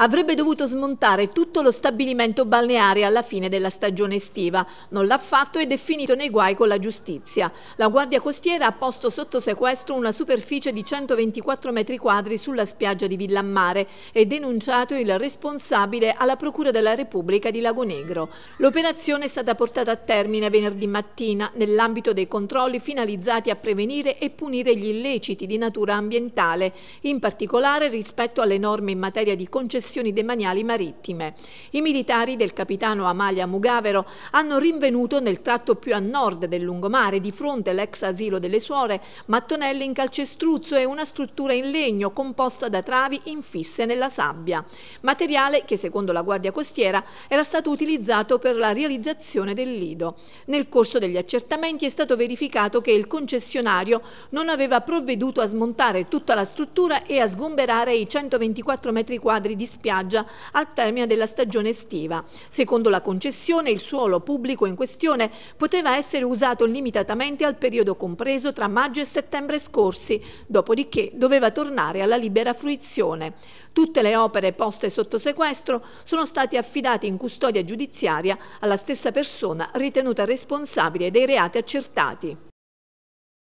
Avrebbe dovuto smontare tutto lo stabilimento balneare alla fine della stagione estiva. Non l'ha fatto ed è finito nei guai con la giustizia. La Guardia Costiera ha posto sotto sequestro una superficie di 124 metri quadri sulla spiaggia di Villammare e denunciato il responsabile alla Procura della Repubblica di Lago Negro. L'operazione è stata portata a termine venerdì mattina nell'ambito dei controlli finalizzati a prevenire e punire gli illeciti di natura ambientale, in particolare rispetto alle norme in materia di concessione missioni demaniali marittime. I militari del capitano Amalia Mugavero hanno rinvenuto nel tratto più a nord del lungomare, di fronte all'ex asilo delle suore, mattonelle in calcestruzzo e una struttura in legno composta da travi infisse nella sabbia, materiale che secondo la Guardia Costiera era stato utilizzato per la realizzazione del lido. Nel corso degli accertamenti è stato verificato che il concessionario non aveva provveduto a smontare tutta la struttura e a sgomberare i 124 metri quadri di spazio spiaggia al termine della stagione estiva. Secondo la concessione, il suolo pubblico in questione poteva essere usato limitatamente al periodo compreso tra maggio e settembre scorsi, dopodiché doveva tornare alla libera fruizione. Tutte le opere poste sotto sequestro sono state affidate in custodia giudiziaria alla stessa persona ritenuta responsabile dei reati accertati.